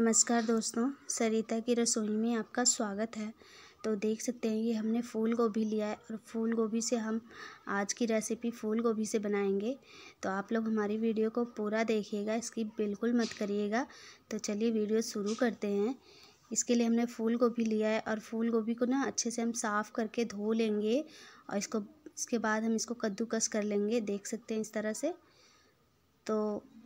नमस्कार दोस्तों सरिता की रसोई में आपका स्वागत है तो देख सकते हैं ये हमने फूल गोभी लिया है और फूल गोभी से हम आज की रेसिपी फूल गोभी से बनाएंगे तो आप लोग हमारी वीडियो को पूरा देखिएगा इसकी बिल्कुल मत करिएगा तो चलिए वीडियो शुरू करते हैं इसके लिए हमने फूल गोभी लिया है और फूल गोभी को ना अच्छे से हम साफ़ करके धो लेंगे और इसको इसके बाद हम इसको कद्दूकस कर लेंगे देख सकते हैं इस तरह से तो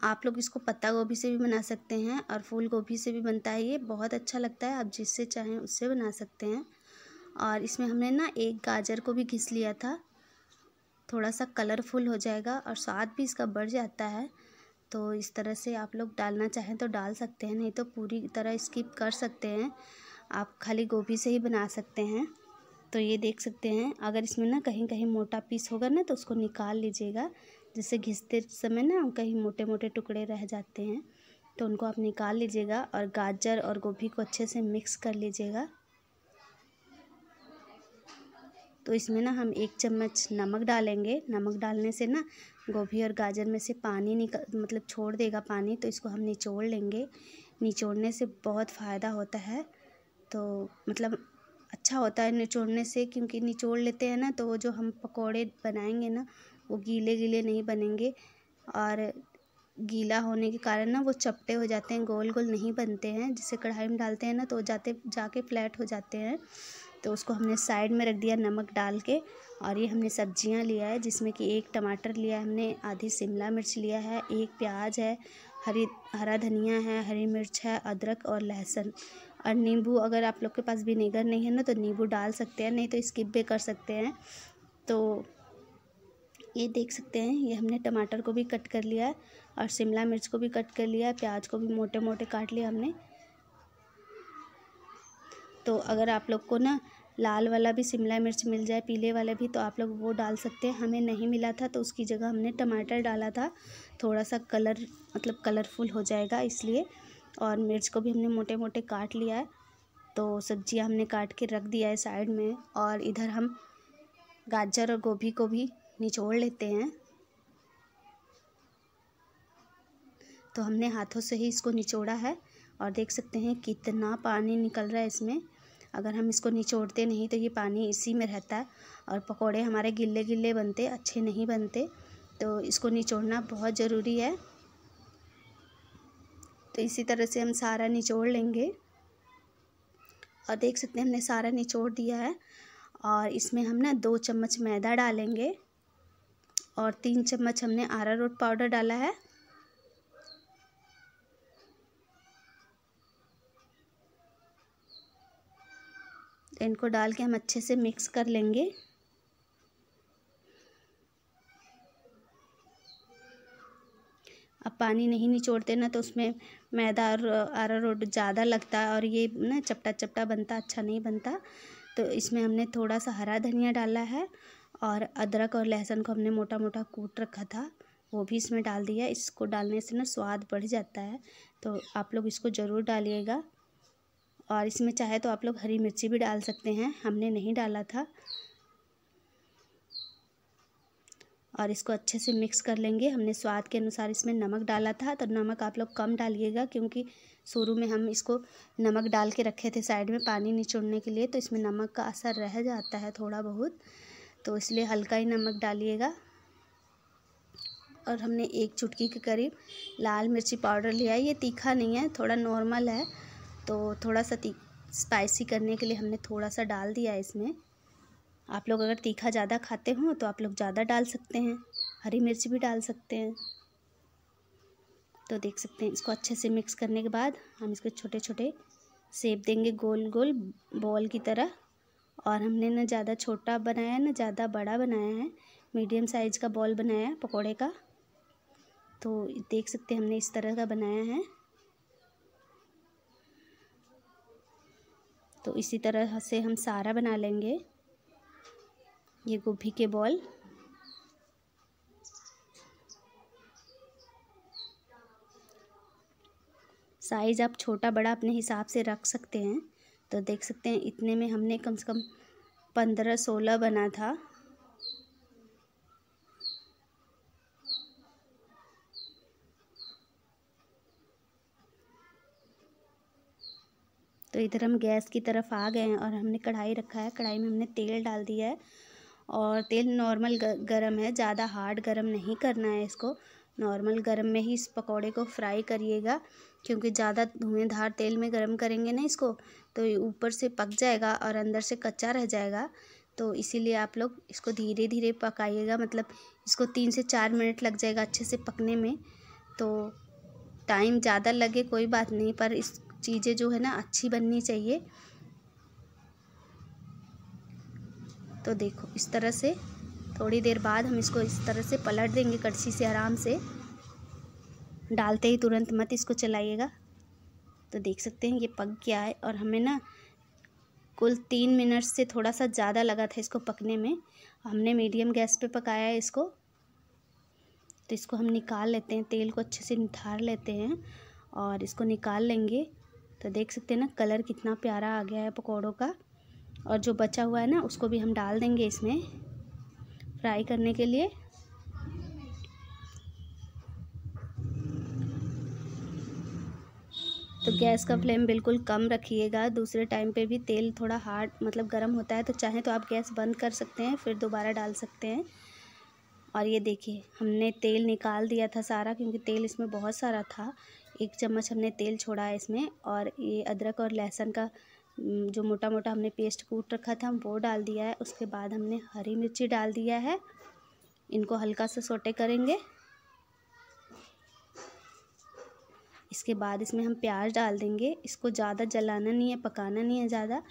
आप लोग इसको पत्ता गोभी से भी बना सकते हैं और फूल गोभी से भी बनता है ये बहुत अच्छा लगता है आप जिससे चाहें उससे बना सकते हैं और इसमें हमने ना एक गाजर को भी घिस लिया था थोड़ा सा कलरफुल हो जाएगा और स्वाद भी इसका बढ़ जाता है तो इस तरह से आप लोग डालना चाहें तो डाल सकते हैं नहीं तो पूरी तरह स्किप कर सकते हैं आप खाली गोभी से ही बना सकते हैं तो ये देख सकते हैं अगर इसमें ना कहीं कहीं मोटा पीस होगा ना तो उसको निकाल लीजिएगा जैसे घिसते समय ना कहीं मोटे मोटे टुकड़े रह जाते हैं तो उनको आप निकाल लीजिएगा और गाजर और गोभी को अच्छे से मिक्स कर लीजिएगा तो इसमें ना हम एक चम्मच नमक डालेंगे नमक डालने से ना गोभी और गाजर में से पानी निकल मतलब छोड़ देगा पानी तो इसको हम निचोड़ लेंगे निचोड़ने से बहुत फ़ायदा होता है तो मतलब अच्छा होता है निचोड़ने से क्योंकि निचोड़ लेते हैं ना तो वो जो हम पकोड़े बनाएंगे ना वो गीले गीले नहीं बनेंगे और गीला होने के कारण ना वो चपटे हो जाते हैं गोल गोल नहीं बनते हैं जिसे कढ़ाई में डालते हैं ना तो जाते जाके फ्लैट हो जाते हैं तो उसको हमने साइड में रख दिया नमक डाल के और ये हमने सब्जियां लिया है जिसमें कि एक टमाटर लिया है हमने आधी शिमला मिर्च लिया है एक प्याज है हरी हरा धनिया है हरी मिर्च है अदरक और लहसुन और नींबू अगर आप लोग के पास विनेगर नहीं है ना तो नींबू डाल सकते हैं नहीं तो स्किप भी कर सकते हैं तो ये देख सकते हैं ये हमने टमाटर को भी कट कर लिया है और शिमला मिर्च को भी कट कर लिया है प्याज को भी मोटे मोटे काट लिया हमने तो अगर आप लोग को ना लाल वाला भी शिमला मिर्च मिल जाए पीले वाला भी तो आप लोग वो डाल सकते हैं हमें नहीं मिला था तो उसकी जगह हमने टमाटर डाला था थोड़ा सा कलर मतलब कलरफुल हो जाएगा इसलिए और मिर्च को भी हमने मोटे मोटे काट लिया है तो सब्जियां हमने काट के रख दिया है साइड में और इधर हम गाजर और गोभी को भी निचोड़ लेते हैं तो हमने हाथों से ही इसको निचोड़ा है और देख सकते हैं कितना पानी निकल रहा है इसमें अगर हम इसको निचोड़ते नहीं तो ये पानी इसी में रहता है और पकोड़े हमारे गिल्ले गिल्ले बनते अच्छे नहीं बनते तो इसको निचोड़ना बहुत ज़रूरी है तो इसी तरह से हम सारा निचोड़ लेंगे और देख सकते हैं हमने सारा निचोड़ दिया है और इसमें हम ना दो चम्मच मैदा डालेंगे और तीन चम्मच हमने आरा रोट पाउडर डाला है इनको डाल के हम अच्छे से मिक्स कर लेंगे अब पानी नहीं निचोड़ते ना तो उसमें मैदा और आरा रोट ज़्यादा लगता है और ये ना चपटा चपटा बनता अच्छा नहीं बनता तो इसमें हमने थोड़ा सा हरा धनिया डाला है और अदरक और लहसुन को हमने मोटा मोटा कूट रखा था वो भी इसमें डाल दिया इसको डालने से ना स्वाद बढ़ जाता है तो आप लोग इसको ज़रूर डालिएगा और इसमें चाहे तो आप लोग हरी मिर्ची भी डाल सकते हैं हमने नहीं डाला था और इसको अच्छे से मिक्स कर लेंगे हमने स्वाद के अनुसार इसमें नमक डाला था तो नमक आप लोग कम डालिएगा क्योंकि शुरू में हम इसको नमक डाल के रखे थे साइड में पानी निचोड़ने के लिए तो इसमें नमक का असर रह जाता है थोड़ा बहुत तो इसलिए हल्का ही नमक डालिएगा और हमने एक चुटकी के करीब लाल मिर्ची पाउडर लिया है ये तीखा नहीं है थोड़ा नॉर्मल है तो थोड़ा सा स्पाइसी करने के लिए हमने थोड़ा सा डाल दिया है इसमें आप लोग अगर तीखा ज़्यादा खाते हो तो आप लोग ज़्यादा डाल सकते हैं हरी मिर्च भी डाल सकते हैं तो देख सकते हैं इसको अच्छे से मिक्स करने के बाद हम इसको छोटे छोटे सेप देंगे गोल गोल बॉल की तरह और हमने ना ज़्यादा छोटा बनाया ना ज़्यादा बड़ा बनाया है मीडियम साइज़ का बॉल बनाया है पकौड़े का तो देख सकते हैं हमने इस तरह का बनाया है तो इसी तरह से हम सारा बना लेंगे ये गोभी के बॉल साइज़ आप छोटा बड़ा अपने हिसाब से रख सकते हैं तो देख सकते हैं इतने में हमने कम से कम पंद्रह सोलह बना था तो इधर हम गैस की तरफ आ गए हैं और हमने कढ़ाई रखा है कढ़ाई में हमने तेल डाल दिया है और तेल नॉर्मल गरम है ज़्यादा हार्ड गरम नहीं करना है इसको नॉर्मल गर्म में ही इस पकोड़े को फ्राई करिएगा क्योंकि ज़्यादा धार तेल में गर्म करेंगे ना इसको तो ऊपर से पक जाएगा और अंदर से कच्चा रह जाएगा तो इसीलिए आप लोग इसको धीरे धीरे पकाइएगा मतलब इसको तीन से चार मिनट लग जाएगा अच्छे से पकने में तो टाइम ज़्यादा लगे कोई बात नहीं पर इस चीज़ें जो है ना अच्छी बननी चाहिए तो देखो इस तरह से थोड़ी देर बाद हम इसको इस तरह से पलट देंगे कड़छी से आराम से डालते ही तुरंत मत इसको चलाइएगा तो देख सकते हैं ये पक गया है और हमें ना कुल तीन मिनट से थोड़ा सा ज़्यादा लगा था इसको पकने में हमने मीडियम गैस पे पकाया है इसको तो इसको हम निकाल लेते हैं तेल को अच्छे से निथार लेते हैं और इसको निकाल लेंगे तो देख सकते हैं ना कलर कितना प्यारा आ गया है पकौड़ों का और जो बचा हुआ है ना उसको भी हम डाल देंगे इसमें फ्राई करने के लिए तो गैस का फ्लेम बिल्कुल कम रखिएगा दूसरे टाइम पे भी तेल थोड़ा हार्ड मतलब गर्म होता है तो चाहें तो आप गैस बंद कर सकते हैं फिर दोबारा डाल सकते हैं और ये देखिए हमने तेल निकाल दिया था सारा क्योंकि तेल इसमें बहुत सारा था एक चम्मच हमने तेल छोड़ा है इसमें और ये अदरक और लहसुन का जो मोटा मोटा हमने पेस्ट कूट रखा था वो डाल दिया है उसके बाद हमने हरी मिर्ची डाल दिया है इनको हल्का सा सोटे करेंगे इसके बाद इसमें हम प्याज डाल देंगे इसको ज़्यादा जलाना नहीं है पकाना नहीं है ज़्यादा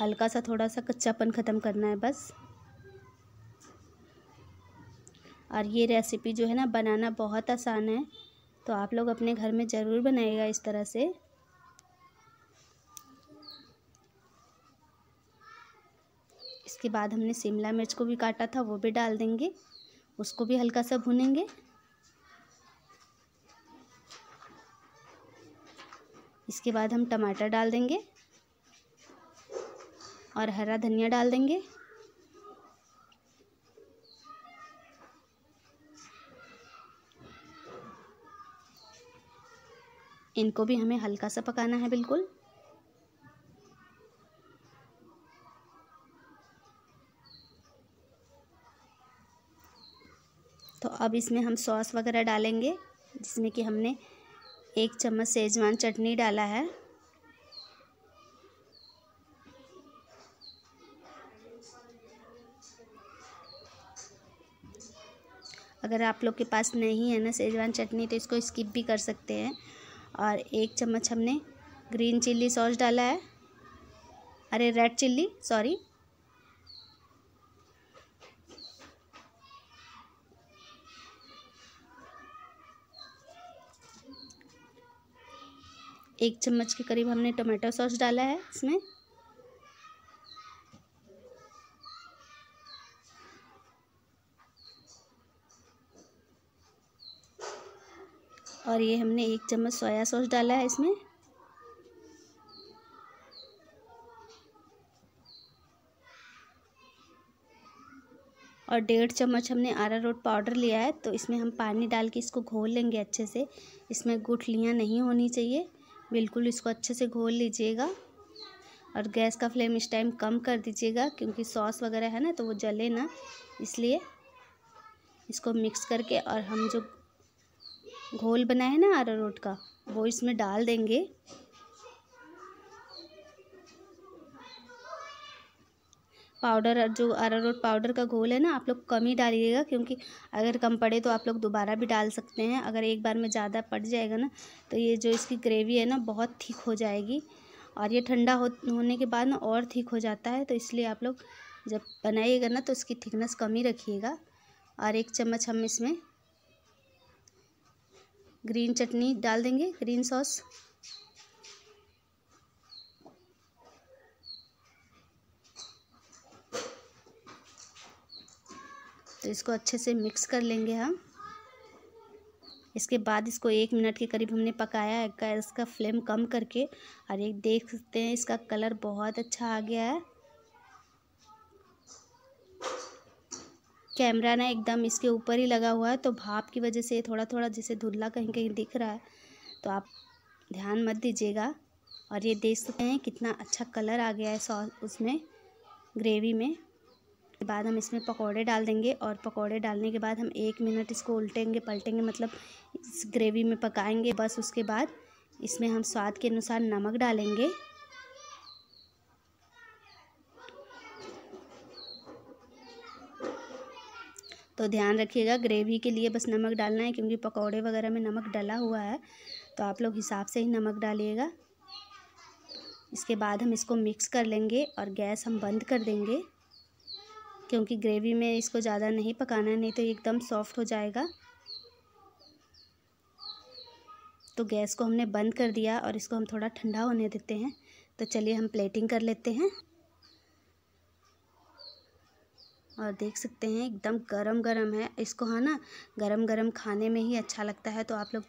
हल्का सा थोड़ा सा कच्चापन ख़त्म करना है बस और ये रेसिपी जो है ना बनाना बहुत आसान है तो आप लोग अपने घर में ज़रूर बनाएगा इस तरह से उसके बाद हमने शिमला मिर्च को भी काटा था वो भी डाल देंगे उसको भी हल्का सा भुनेंगे इसके बाद हम टमाटर डाल देंगे और हरा धनिया डाल देंगे इनको भी हमें हल्का सा पकाना है बिल्कुल तो अब इसमें हम सॉस वगैरह डालेंगे जिसमें कि हमने एक चम्मच सेजवान चटनी डाला है अगर आप लोग के पास नहीं है ना सेजवान चटनी तो इसको स्किप भी कर सकते हैं और एक चम्मच हमने ग्रीन चिल्ली सॉस डाला है अरे रेड चिल्ली सॉरी एक चम्मच के करीब हमने टमाटो सॉस डाला है इसमें और ये हमने एक चम्मच सोया सॉस डाला है इसमें और डेढ़ चम्मच हमने आरा रोट पाउडर लिया है तो इसमें हम पानी डाल के इसको घोल लेंगे अच्छे से इसमें गुठलियाँ नहीं होनी चाहिए बिल्कुल इसको अच्छे से घोल लीजिएगा और गैस का फ्लेम इस टाइम कम कर दीजिएगा क्योंकि सॉस वगैरह है ना तो वो जले ना इसलिए इसको मिक्स करके और हम जो घोल बनाए हैं ना आरारोट का वो इसमें डाल देंगे पाउडर जो अरारोट पाउडर का घोल है ना आप लोग कम ही डालिएगा क्योंकि अगर कम पड़े तो आप लोग दोबारा भी डाल सकते हैं अगर एक बार में ज़्यादा पड़ जाएगा ना तो ये जो इसकी ग्रेवी है ना बहुत ठीक हो जाएगी और ये ठंडा हो होने के बाद ना और ठीक हो जाता है तो इसलिए आप लोग जब बनाइएगा ना तो इसकी थिकनेस कम ही रखिएगा और एक चम्मच हम इसमें ग्रीन चटनी डाल देंगे ग्रीन सॉस तो इसको अच्छे से मिक्स कर लेंगे हम इसके बाद इसको एक मिनट के करीब हमने पकाया है गैस का फ्लेम कम करके और एक देख सकते हैं इसका कलर बहुत अच्छा आ गया है कैमरा ना एकदम इसके ऊपर ही लगा हुआ है तो भाप की वजह से थोड़ा थोड़ा जैसे धुल्ला कहीं कहीं दिख रहा है तो आप ध्यान मत दीजिएगा और ये देख सकते हैं कितना अच्छा कलर आ गया है सॉस उसमें ग्रेवी में के बाद हम इसमें पकौड़े डाल देंगे और पकौड़े डालने के बाद हम एक मिनट इसको उल्टेंगे पलटेंगे मतलब इस ग्रेवी में पकाएंगे बस उसके बाद इसमें हम स्वाद के अनुसार नमक डालेंगे तो ध्यान रखिएगा ग्रेवी के लिए बस नमक डालना है क्योंकि पकौड़े वगैरह में नमक डला हुआ है तो आप लोग हिसाब से ही नमक डालिएगा इसके बाद हम इसको मिक्स कर लेंगे और गैस हम बंद कर देंगे क्योंकि ग्रेवी में इसको ज़्यादा नहीं पकाना नहीं तो एकदम सॉफ्ट हो जाएगा तो गैस को हमने बंद कर दिया और इसको हम थोड़ा ठंडा होने देते हैं तो चलिए हम प्लेटिंग कर लेते हैं और देख सकते हैं एकदम गरम गरम है इसको है हाँ ना गरम गरम खाने में ही अच्छा लगता है तो आप लोग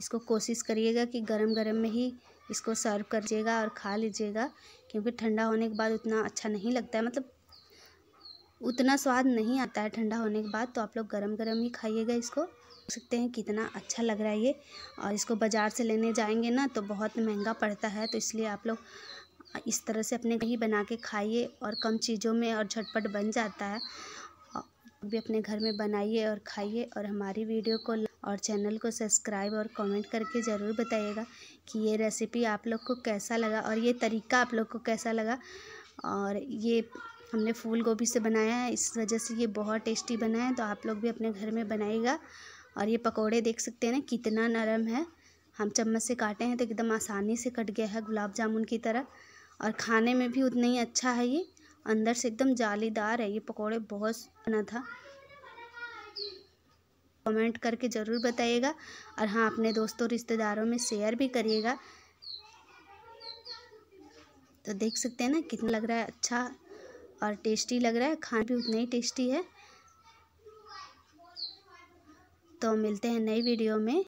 इसको कोशिश करिएगा कि गरम गरम में ही इसको सर्व करिएगा और खा लीजिएगा क्योंकि ठंडा होने के बाद उतना अच्छा नहीं लगता है मतलब उतना स्वाद नहीं आता है ठंडा होने के बाद तो आप लोग गरम गरम ही खाइएगा इसको देख सकते हैं कितना अच्छा लग रहा है ये और इसको बाज़ार से लेने जाएंगे ना तो बहुत महंगा पड़ता है तो इसलिए आप लोग इस तरह से अपने ही बना के खाइए और कम चीज़ों में और झटपट बन जाता है भी अपने घर में बनाइए और खाइए और हमारी वीडियो को और चैनल को सब्सक्राइब और कमेंट करके ज़रूर बताइएगा कि ये रेसिपी आप लोग को कैसा लगा और ये तरीका आप लोग को कैसा लगा और ये हमने फूल गोभी से बनाया है इस वजह से ये बहुत टेस्टी बना है तो आप लोग भी अपने घर में बनाएगा और ये पकौड़े देख सकते हैं ना कितना नरम है हम चम्मच से काटे हैं तो एकदम आसानी से कट गया है गुलाब जामुन की तरह और खाने में भी उतना ही अच्छा है ये अंदर से एकदम जालीदार है ये पकौड़े बहुत बना था कमेंट करके ज़रूर बताइएगा और हाँ अपने दोस्तों रिश्तेदारों में शेयर भी करिएगा तो देख सकते हैं ना कितना लग रहा है अच्छा और टेस्टी लग रहा है खाना भी उतना ही टेस्टी है तो मिलते हैं नई वीडियो में